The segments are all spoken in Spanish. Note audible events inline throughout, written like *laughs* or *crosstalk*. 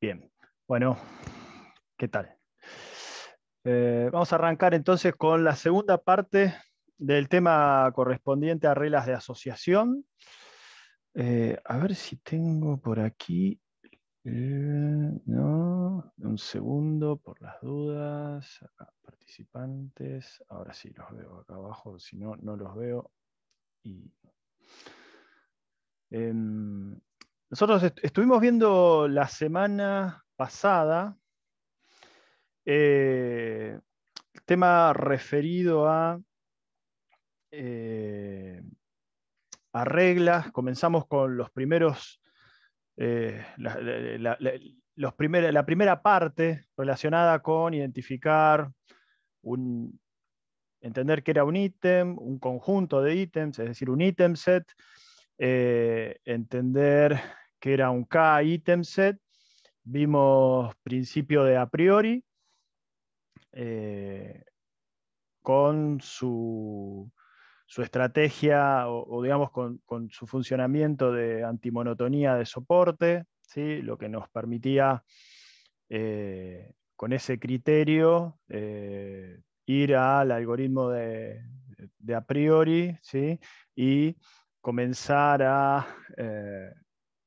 Bien, bueno, ¿qué tal? Eh, vamos a arrancar entonces con la segunda parte del tema correspondiente a reglas de asociación. Eh, a ver si tengo por aquí. Eh, no, un segundo por las dudas. participantes. Ahora sí los veo acá abajo, si no, no los veo. Y, em, nosotros estuvimos viendo la semana pasada el eh, tema referido eh, a, reglas. Comenzamos con los primeros, eh, la, primera parte relacionada con identificar un, entender qué era un ítem, un conjunto de ítems, es decir, un ítem set, eh, entender que era un K item set, vimos principio de a priori eh, con su, estrategia o, digamos con, su funcionamiento de antimonotonía de soporte, ¿sí? lo que nos permitía eh, con ese criterio ir al algoritmo de, de a priori ¿sí? y comenzar eh,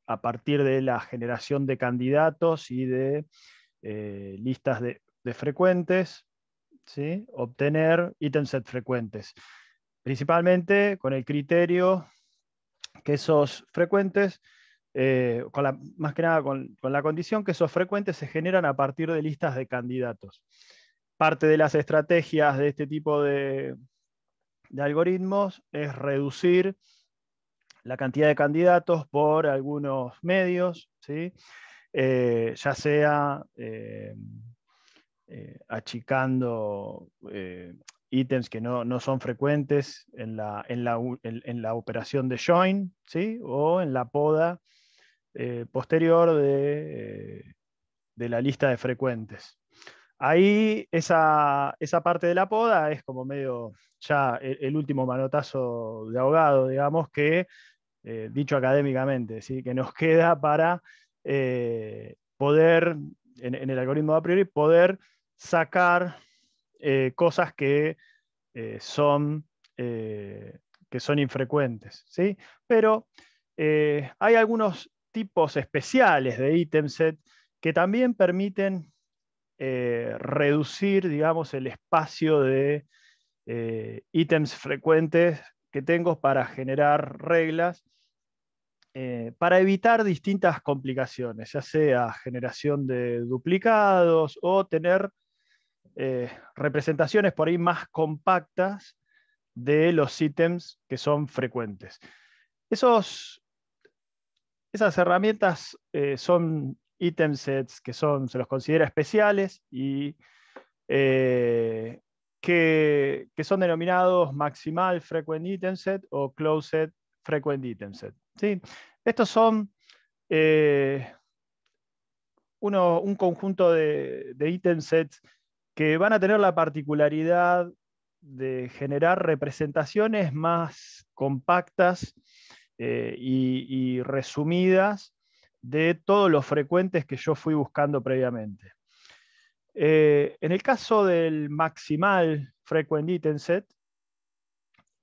a, partir de la generación de candidatos y de eh, listas de, frecuentes, ¿sí? obtener ítem frecuentes. Principalmente con el criterio que esos frecuentes, eh, con la, más que nada con, la condición que esos frecuentes se generan a partir de listas de candidatos. Parte de las estrategias de este tipo de algoritmos es reducir la cantidad de candidatos por algunos medios, ¿sí? Eh, ya sea eh, eh, achicando ítems que no, son frecuentes en la, en la, operación de join ¿sí? o en la poda posterior de, de la lista de frecuentes. Ahí esa, esa, parte de la poda es como medio ya el, el último manotazo de ahogado, digamos, que eh, dicho académicamente, ¿sí? que nos *laughs* queda para eh, poder, en, el algoritmo a priori, poder sacar eh, cosas que, son, que son infrecuentes. ¿sí? Pero hay algunos tipos especiales de item set que también permiten reducir, digamos, el espacio de ítems frecuentes que tengo para generar reglas eh, para evitar distintas complicaciones, ya sea generación de duplicados o tener eh, representaciones por ahí más compactas de los ítems que son frecuentes. Esos, esas herramientas eh, son ítem sets que son, se los considera especiales y que, que, son denominados maximal frequent item set o closed frequent item set. Estos son eh, un conjunto de, de sets que van a tener la particularidad de generar representaciones más compactas eh, y, resumidas de todos los frecuentes que yo fui buscando previamente. Eh, en el caso del maximal frequent item set,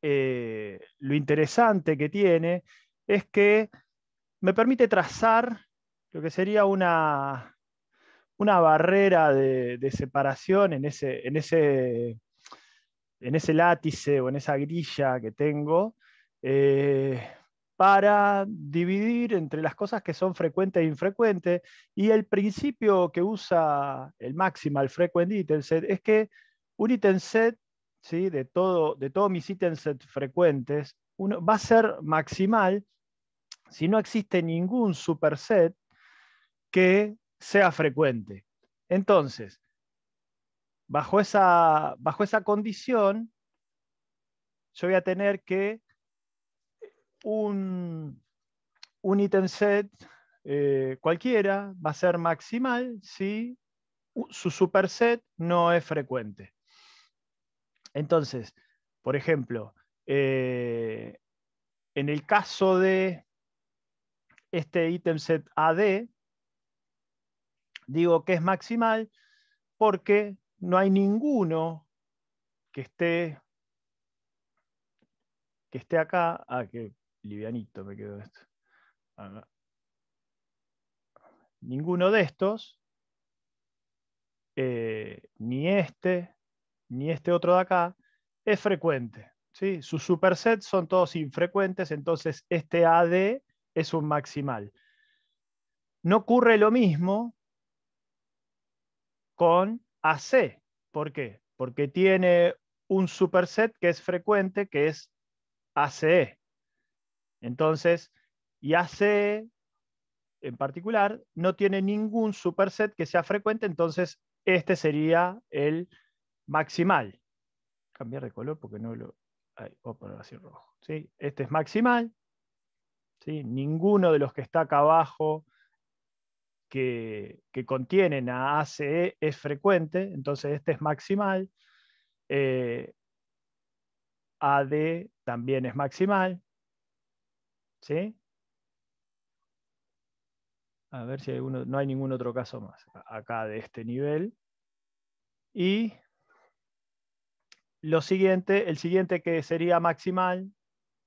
lo interesante que tiene es que me permite trazar lo que sería una, barrera de, separación en ese, en, látice o en esa grilla que tengo eh, para dividir entre las cosas que son frecuentes e infrecuentes. Y el principio que usa el maximal frequent item set es que un item set de, todos mis item frecuentes va a ser maximal si no existe ningún superset que sea frecuente. Entonces, bajo esa, bajo esa condición, yo voy a tener que un, un set eh, cualquiera va a ser maximal si su superset no es frecuente. Entonces, por ejemplo, eh, en el caso de este ítem set AD, digo que es maximal porque no hay ninguno que esté, que esté acá. Ah, que livianito me quedo esto. ninguno de estos, eh, ni este, ni este otro de acá, es frecuente. ¿sí? Sus supersets son todos infrecuentes, entonces este AD es un maximal. No ocurre lo mismo con AC. ¿Por qué? Porque tiene un superset que es frecuente, que es ACE. Entonces, y ACE en particular no tiene ningún superset que sea frecuente, entonces este sería el maximal. Cambiar de color porque no lo... Ahí, poner así rojo. ¿sí? Este es maximal. Ninguno de los que está acá abajo que, contienen a ACE es frecuente, entonces este es maximal. Eh, AD también es maximal. A ver si hay uno, no hay ningún otro caso más acá de este nivel. Y lo siguiente, el siguiente que sería maximal,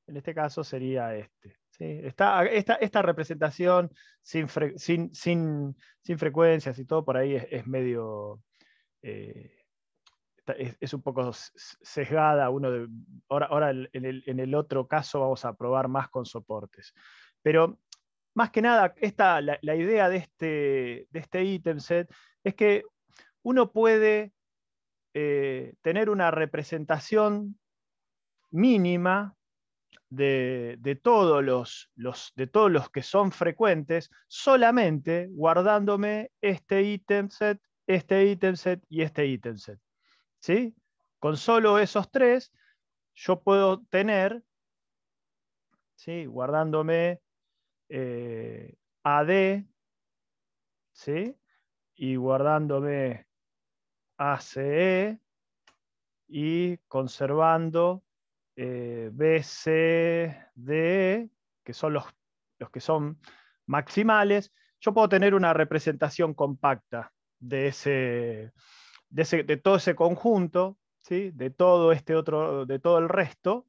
en este caso sería este está, esta, representación sin, frecuencias y todo por ahí es, medio... Eh, es, un poco sesgada. Uno ahora en, el, otro caso vamos a probar más con soportes. Pero más que nada, la, idea de este, de este item set es que uno puede eh, tener una representación mínima de, todos los, los, de, todos los, que son frecuentes, solamente guardándome este ítem set, este ítem set y este ítem set. Con solo esos tres, yo puedo tener, ¿sí? guardándome eh, AD, y guardándome ACE, y conservando eh, B, C, D, que son los, los que son maximales, yo puedo tener una representación compacta de, ese, de, todo ese conjunto, ¿sí? de todo este otro, de todo el resto,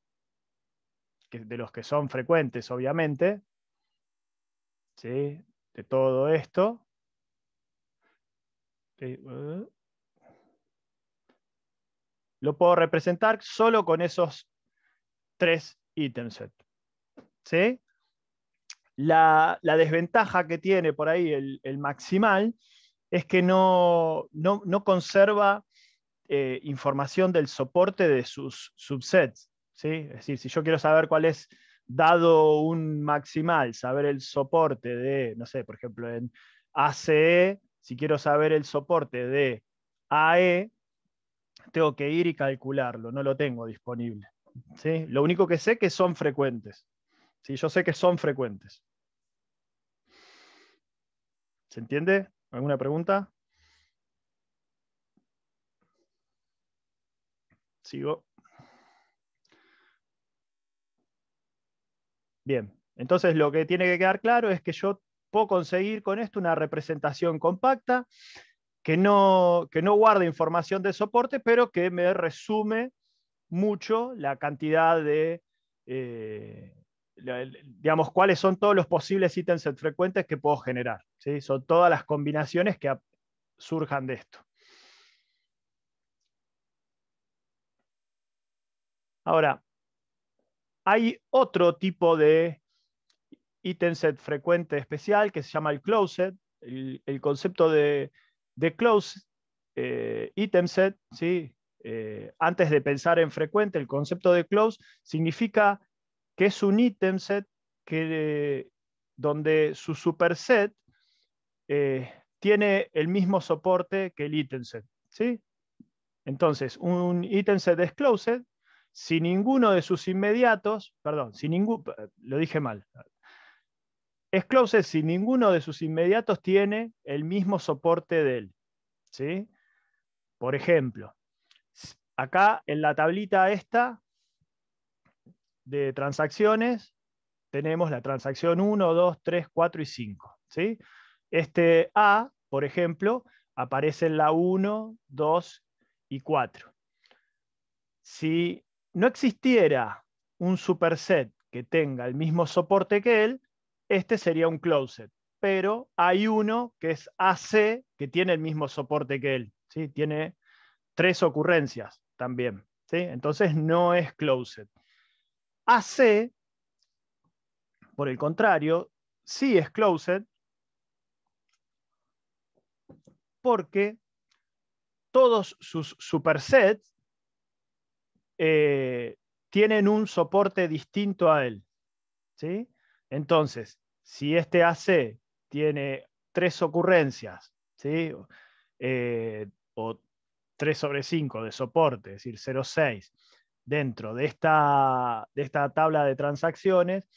de los que son frecuentes, obviamente, ¿sí? de todo esto. Uh. Lo puedo representar solo con esos tres item set. La, desventaja que tiene por ahí el, maximal es que no, no, conserva eh, información del soporte de sus subsets. ¿sí? Es decir, si yo quiero saber cuál es, dado un maximal, saber el soporte de, no sé, por ejemplo, en ACE, si quiero saber el soporte de AE, tengo que ir y calcularlo, no lo tengo disponible. Lo único que sé que son frecuentes. ¿sí? Yo sé que son frecuentes. ¿Se entiende? ¿Alguna pregunta? Sigo. Bien, entonces lo que tiene que quedar claro es que yo puedo conseguir con esto una representación compacta que no, que no guarda información de soporte, pero que me resume mucho la cantidad de, eh, digamos, cuáles son todos los posibles ítems frecuentes que puedo generar. ¿sí? Son todas las combinaciones que surjan de esto. Ahora, hay otro tipo de ítem set frecuente especial que se llama el closet. El, el concepto de, de close eh, set ¿sí? Eh, antes de pensar en frecuente, el concepto de close significa que es un ítem set que, donde su superset eh, tiene el mismo soporte que el ítem set. Entonces, un item set es closed si ninguno de sus inmediatos, perdón, si ningún, lo dije mal, es closed si ninguno de sus inmediatos tiene el mismo soporte de él. Por ejemplo, acá en la tablita esta de transacciones tenemos la transacción 1, 2, 3, 4 y 5. Este A, por ejemplo, aparece en la 1, 2 y 4. Si no existiera un superset que tenga el mismo soporte que él, este sería un closet. Pero hay uno que es AC que tiene el mismo soporte que él. Tiene tres ocurrencias también. ¿sí? Entonces no es closed. AC, por el contrario, sí es closed porque todos sus supersets eh, tienen un soporte distinto a él. ¿sí? Entonces, si este AC tiene tres ocurrencias, ¿sí? Eh, o 3 sobre 5 de soporte, es decir, 0,6, dentro de esta, de esta tabla de transacciones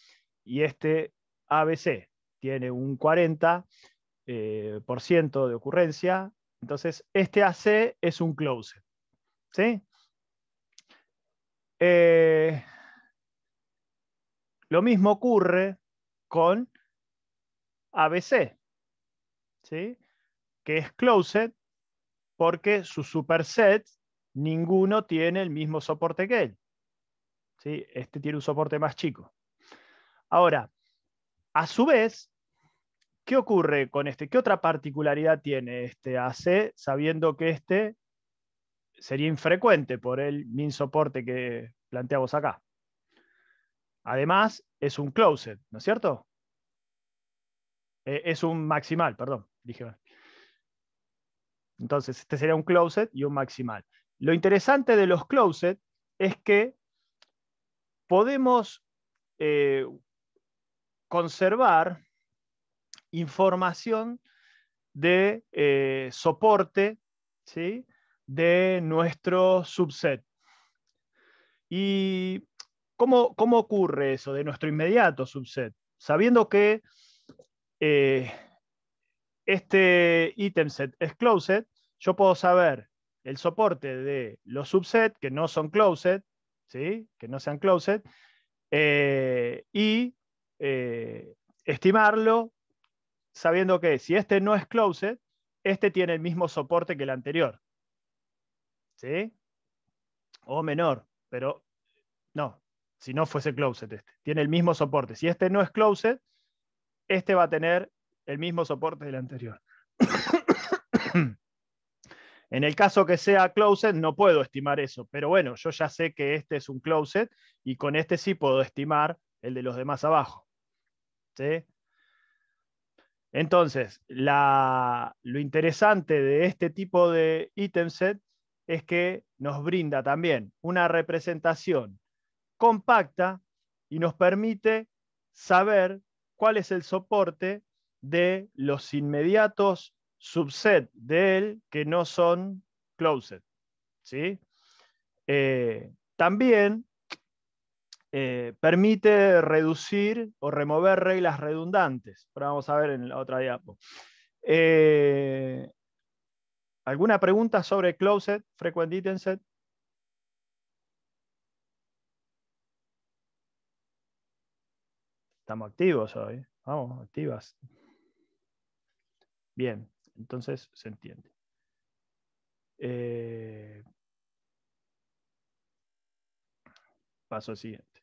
y este ABC tiene un 40% eh, de ocurrencia, entonces este AC es un closet. Eh, lo mismo ocurre con ABC, que es closet porque sus supersets ninguno tiene el mismo soporte que él. ¿Sí? Este tiene un soporte más chico. Ahora, a su vez, ¿qué ocurre con este? ¿Qué otra particularidad tiene este AC, sabiendo que este sería infrecuente por el min soporte que planteamos acá? Además, es un closet, ¿no es cierto? E, es un maximal, perdón, dije entonces, este sería un closet y un maximal. Lo interesante de los closet es que podemos eh, conservar información de eh, soporte de nuestro subset. ¿Y cómo, ocurre eso de nuestro inmediato subset? Sabiendo que eh, este item set es closet, yo puedo saber el soporte de los subsets que no son closet, ¿sí? que no sean closed, eh, y eh, estimarlo sabiendo que si este no es closet, este tiene el mismo soporte que el anterior. ¿Sí? O menor, pero no, si no fuese closet este, tiene el mismo soporte. Si este no es closet, este va a tener el mismo soporte del anterior. *coughs* En el caso que sea closet, no puedo estimar eso, pero bueno, yo ya sé que este es un closet y con este sí puedo estimar el de los demás abajo. Entonces, lo interesante de este tipo de item set es que nos brinda también una representación compacta y nos permite saber cuál es el soporte de los inmediatos subset de él que no son closet. ¿sí? Eh, también eh, permite reducir o remover reglas redundantes. Pero vamos a ver en la otra diapo. Eh, ¿Alguna pregunta sobre closet, frequent item set? Estamos activos hoy. Vamos, activas. Bien. Entonces se entiende. Eh, paso al siguiente.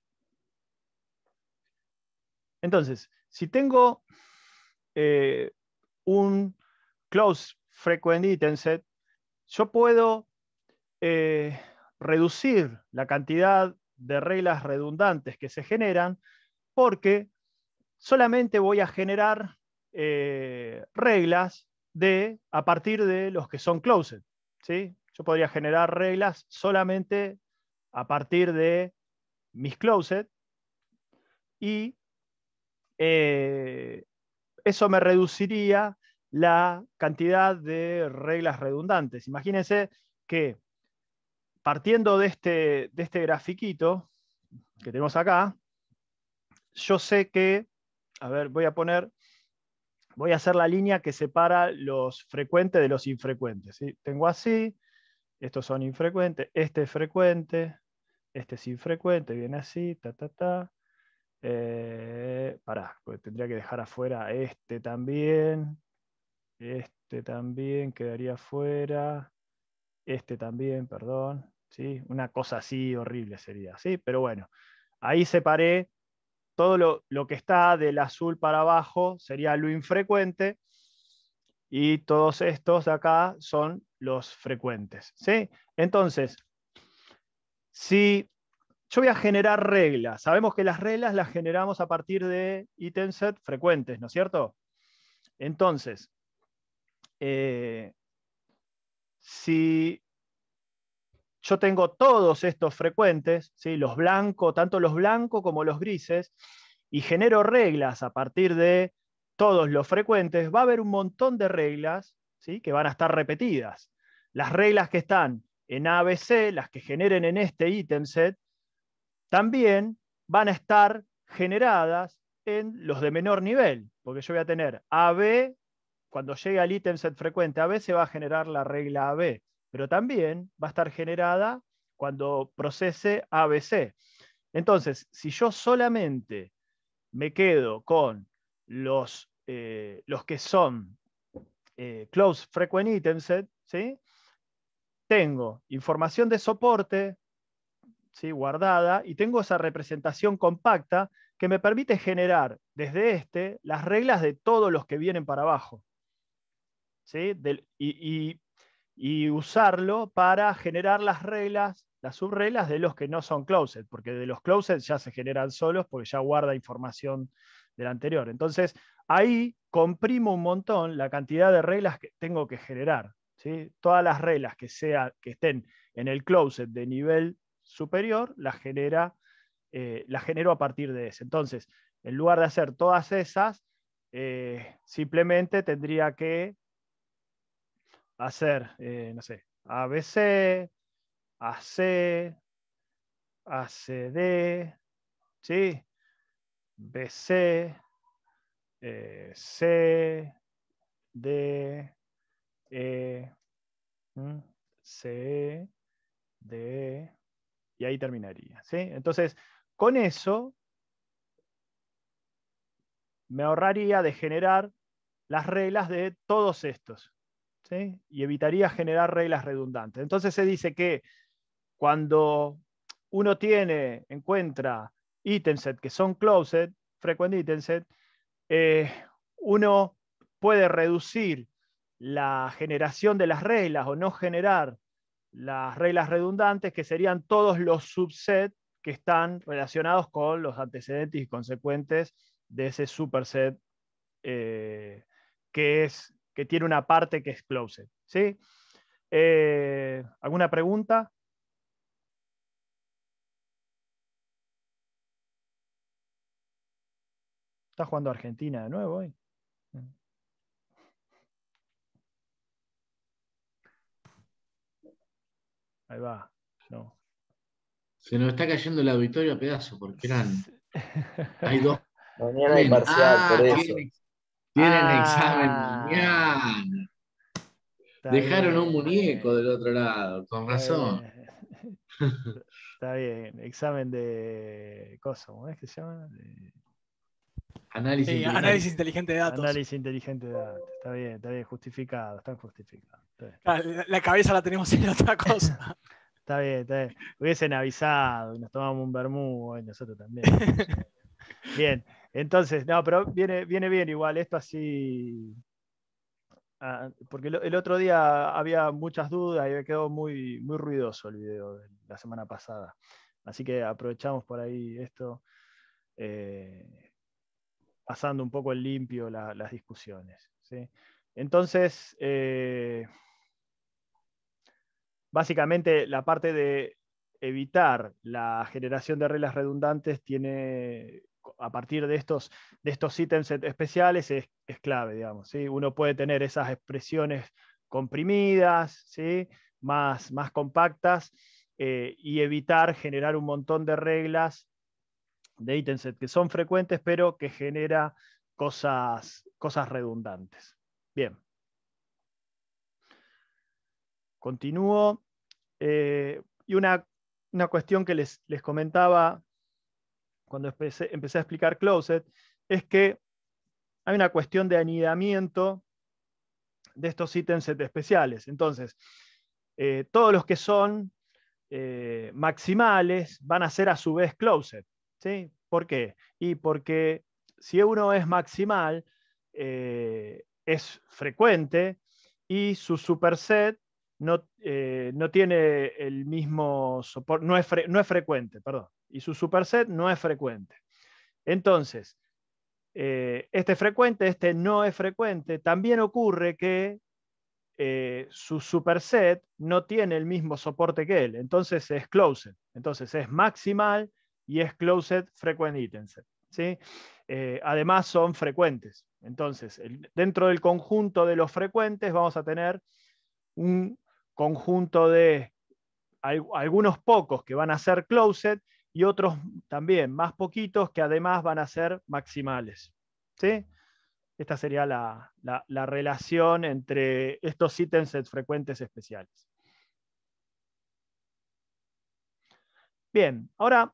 Entonces, si tengo eh, un close frequent item set, yo puedo eh, reducir la cantidad de reglas redundantes que se generan porque solamente voy a generar reglas de, a partir de los que son closet. ¿sí? Yo podría generar reglas solamente a partir de mis closed y eh, eso me reduciría la cantidad de reglas redundantes. Imagínense que partiendo de este, de este grafiquito que tenemos acá, yo sé que, a ver, voy a poner voy a hacer la línea que separa los frecuentes de los infrecuentes. Tengo así, estos son infrecuentes, este es frecuente, este es infrecuente, viene así, ta, ta, ta. Eh, pará, tendría que dejar afuera este también, este también quedaría afuera, este también, perdón. ¿sí? Una cosa así horrible sería, ¿sí? pero bueno, ahí separé todo lo, que está del azul para abajo sería lo infrecuente y todos estos de acá son los frecuentes. ¿sí? Entonces, si yo voy a generar reglas, sabemos que las reglas las generamos a partir de ítems frecuentes, ¿no es cierto? Entonces, eh, si yo tengo todos estos frecuentes, los blancos, tanto los blancos como los grises, y genero reglas a partir de todos los frecuentes, va a haber un montón de reglas que van a estar repetidas. Las reglas que están en ABC, las que generen en este ítem set, también van a estar generadas en los de menor nivel, porque yo voy a tener AB, cuando llegue al ítem set frecuente AB, se va a generar la regla AB pero también va a estar generada cuando procese ABC. Entonces, si yo solamente me quedo con los, eh, los que son eh, Close Frequent Item Set, eh, ¿sí? tengo información de soporte ¿sí? guardada y tengo esa representación compacta que me permite generar desde este las reglas de todos los que vienen para abajo. Del, y y usarlo para generar las reglas, las subreglas de los que no son closet, porque de los closet ya se generan solos porque ya guarda información del anterior. Entonces, ahí comprimo un montón la cantidad de reglas que tengo que generar. ¿sí? Todas las reglas que, sea, que estén en el closet de nivel superior, las eh, la genero a partir de ese. Entonces, en lugar de hacer todas esas, eh, simplemente tendría que hacer, eh, no sé, ABC, AC, ACD, ¿sí? BC, eh, C, D, E, C, D, y ahí terminaría. ¿sí? Entonces, con eso me ahorraría de generar las reglas de todos estos y evitaría generar reglas redundantes. Entonces se dice que cuando uno tiene, encuentra item que son closed, frequent item set, eh, uno puede reducir la generación de las reglas o no generar las reglas redundantes, que serían todos los subsets que están relacionados con los antecedentes y consecuentes de ese superset eh, que es que tiene una parte que explose. ¿sí? Eh, ¿Alguna pregunta? Está jugando Argentina de nuevo hoy. Ahí va. No. Se nos está cayendo el auditorio a pedazos porque eran. Hay dos. Mañana *laughs* hay por ah, eso. Tienen examen ah. mañana. Dejaron un muñeco del otro lado, con razón. *laughs* Está bien, examen de cosa, ¿cómo es que se llama? Análisis, inteligente. análisis, inteligente. de datos. Análisis inteligente de datos. Está bien, está bien, justificado, están justificados. Está la, cabeza la tenemos en otra cosa. *laughs* está bien, está bien. Hubiesen avisado y nos tomamos un vermú y nosotros también. *laughs* bien, entonces, no, pero viene, viene bien igual, esto así. Ah, porque el otro día había muchas dudas y me quedó muy, muy ruidoso el video de la semana pasada. Así que aprovechamos por ahí esto, eh, pasando un poco en limpio las discusiones. Entonces, eh, básicamente la parte de evitar la generación de reglas redundantes tiene a partir de estos, de estos ítems e-, especiales es, clave, digamos. Uno puede tener esas expresiones comprimidas, ¿sí? más, más compactas, eh, y evitar generar un montón de reglas de ítems que son frecuentes, pero que genera cosas, cosas redundantes. Bien. Continúo. Eh, y una, cuestión que les, les comentaba cuando empecé, a explicar Closet, es que hay una cuestión de anidamiento de estos ítems especiales. Entonces, eh, todos los que son eh, maximales van a ser a su vez closet. ¿sí? ¿Por qué? Y porque si uno es maximal, eh, es frecuente y su superset no, no tiene el mismo soporte, no no es frecuente, perdón y su superset no es frecuente. Entonces, este este frecuente, este no es frecuente, también ocurre que eh, su superset no tiene el mismo soporte que él, entonces es closed, entonces es maximal y es closed frequent Items. Eh, además son frecuentes, entonces dentro del conjunto de los frecuentes vamos a tener un conjunto de algunos pocos que van a ser closed y otros también más poquitos que además van a ser maximales. Esta sería la, relación entre estos ítems frecuentes especiales. Bien, ahora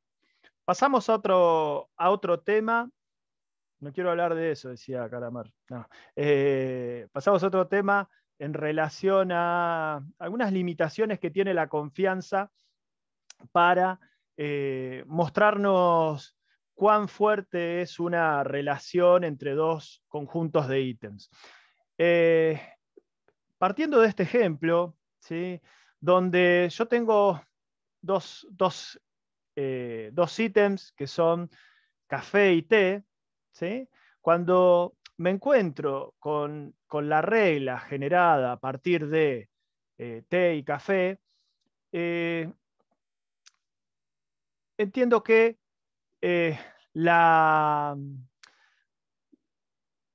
pasamos a otro, a otro tema. No quiero hablar de eso, decía Caramar. Eh, pasamos a otro tema en relación a algunas limitaciones que tiene la confianza para eh, mostrarnos cuán fuerte es una relación entre dos conjuntos de ítems. Eh, partiendo de este ejemplo, donde yo tengo dos, eh, dos, ítems que son café y té, cuando me encuentro con, la regla generada a partir de té y café, entiendo que eh, la,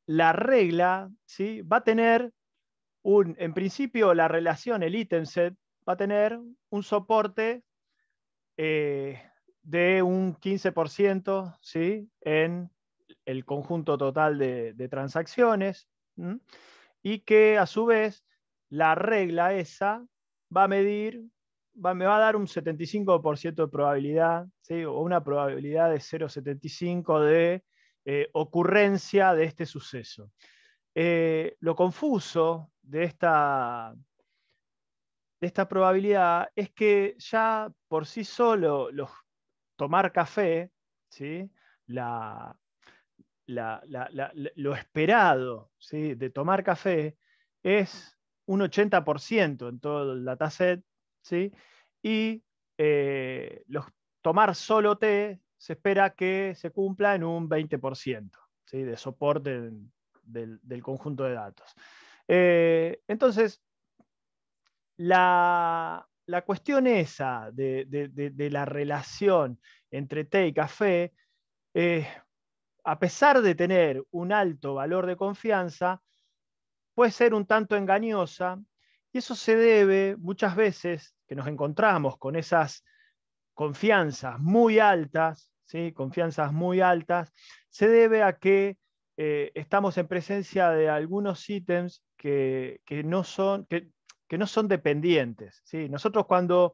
la regla ¿sí? va a tener un, en principio la relación, el item set, va a tener un soporte eh, de un 15% ¿sí? en el conjunto total de, transacciones y que a su vez la regla esa va a medir me va a dar un 75% de probabilidad, o una probabilidad de 0,75 de eh, ocurrencia de este suceso. Eh, lo confuso de esta, de esta probabilidad es que ya por sí solo los, tomar café, ¿sí? la, lo esperado de tomar café es un 80% en todo el dataset ¿sí? Y eh, los, tomar solo té se espera que se cumpla en un 20% de soporte del, conjunto de datos. Eh, entonces, la, cuestión esa de, la relación entre té y café, a pesar de tener un alto valor de confianza, puede ser un tanto engañosa y eso se debe muchas veces que nos encontramos con esas confianzas muy altas, ¿sí? confianzas muy altas, se debe a que eh, estamos en presencia de algunos ítems que, no, son, que, que, no son dependientes. ¿sí? Nosotros cuando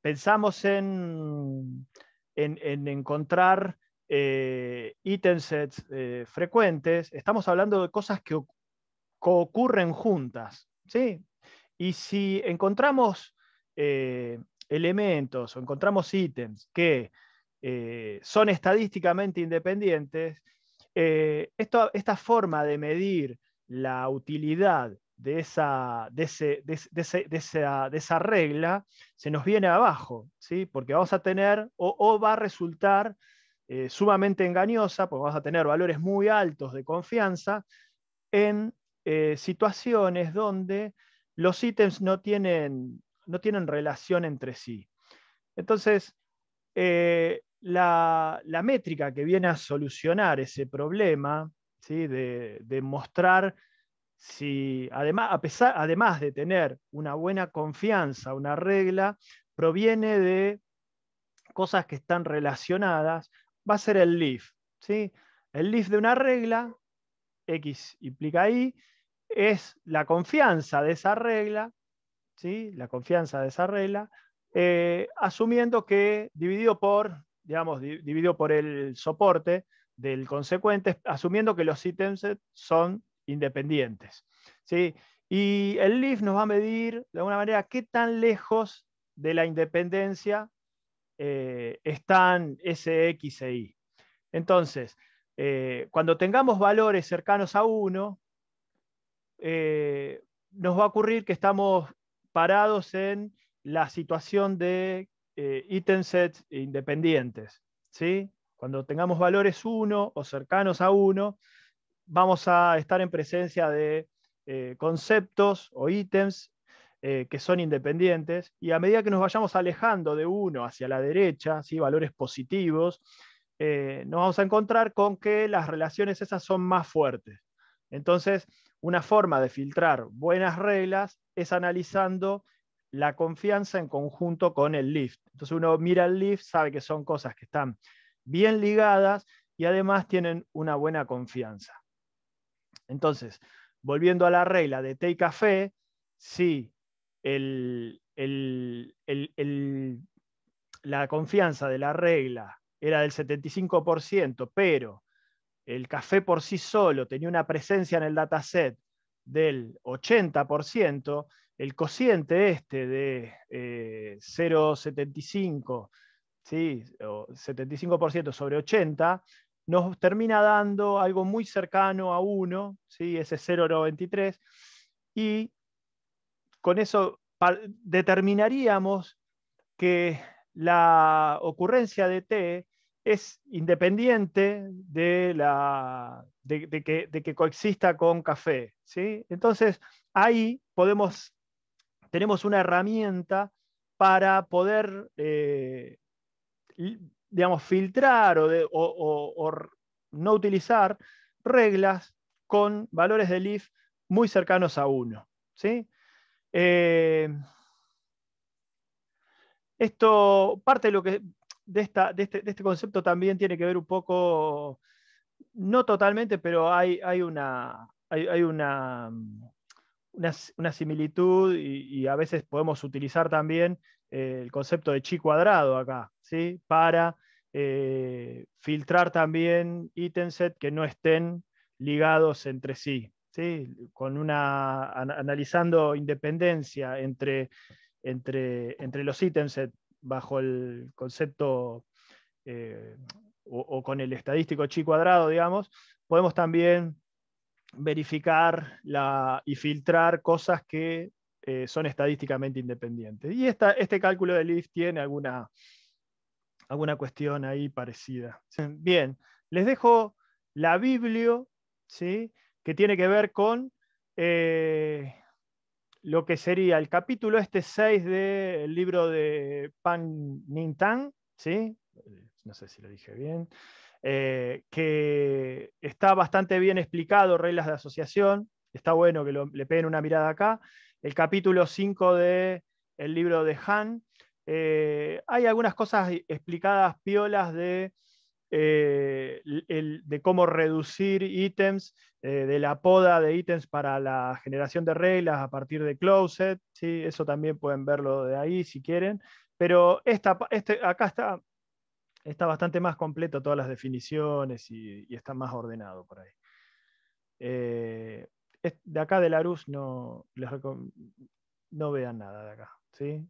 pensamos en, en, encontrar eh, eh, frecuentes, estamos hablando de cosas que ocurren juntas. ¿sí? Y si encontramos eh, elementos o encontramos ítems que eh, son estadísticamente independientes, eh, esta forma de medir la utilidad de esa, de, esa, regla se nos viene abajo, ¿sí? porque vamos a tener o, va a resultar sumamente engañosa, porque vamos a tener valores muy altos de confianza en situaciones donde los ítems no tienen, no tienen relación entre sí. Entonces, eh, la, métrica que viene a solucionar ese problema, de, mostrar si, además, además de tener una buena confianza, una regla, proviene de cosas que están relacionadas, va a ser el leaf. ¿sí? El leaf de una regla, x implica y, es la confianza de esa regla, ¿sí? la confianza de esa regla, eh, asumiendo que dividido por, digamos, dividido por el soporte del consecuente, asumiendo que los ítems son independientes. ¿sí? Y el LIF nos va a medir, de alguna manera, qué tan lejos de la independencia eh, están ese X e Y. Entonces, eh, cuando tengamos valores cercanos a 1, eh, nos va a ocurrir que estamos parados en la situación de eh, sets independientes. ¿sí? Cuando tengamos valores 1 o cercanos a 1, vamos a estar en presencia de eh, conceptos o ítems eh, que son independientes, y a medida que nos vayamos alejando de uno hacia la derecha, ¿sí? valores positivos, nos vamos a encontrar con que las relaciones esas son más fuertes. Entonces, una forma de filtrar buenas reglas es analizando la confianza en conjunto con el lift. Entonces uno mira el lift, sabe que son cosas que están bien ligadas y además tienen una buena confianza. Entonces, volviendo a la regla de té y café, si la confianza de la regla era del 75%, pero el café por sí solo tenía una presencia en el dataset del 80%, el cociente este de 0,75 eh, 75% sobre 80 nos termina dando algo muy cercano a 1, ¿sí? ese 0,93, y con eso determinaríamos que la ocurrencia de T es independiente de, la, de, que, coexista con café. ¿sí? Entonces, ahí podemos, tenemos una herramienta para poder, eh, digamos, filtrar o, no utilizar reglas con valores de leaf muy cercanos a uno ¿sí? Eh, esto parte de lo que este, de, este, concepto también tiene que ver un poco, no totalmente, pero hay, hay una, hay, una, una, similitud y, a veces podemos utilizar también eh, el concepto de chi cuadrado acá, ¿sí? para eh, filtrar también ítemsets que no estén ligados entre sí, ¿sí? Con una, analizando independencia entre, entre, entre los ítemsets bajo el concepto eh, o, con el estadístico chi cuadrado, digamos, podemos también verificar la, y filtrar cosas que eh, son estadísticamente independientes. Y este cálculo de lift tiene alguna, alguna cuestión ahí parecida. Bien, les dejo la biblio, ¿sí? que tiene que ver con eh, lo que sería el capítulo este 6 del libro de Pan Nintang, ¿sí? no sé si lo dije bien, eh, que está bastante bien explicado, reglas de asociación, está bueno que le peguen una mirada acá, el capítulo 5 del libro de Han, eh, hay algunas cosas explicadas piolas de eh, el, de cómo reducir ítems, eh, de la poda de ítems para la generación de reglas a partir de Closet, ¿sí? eso también pueden verlo de ahí si quieren, pero esta, este, acá está, está bastante más completo todas las definiciones y, está más ordenado por ahí. Eh, de acá de Larus no, no vean nada de acá. ¿sí?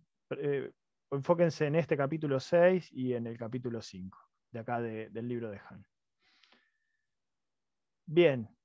enfóquense en este capítulo 6 y en el capítulo 5 de acá del libro de Han. Bien,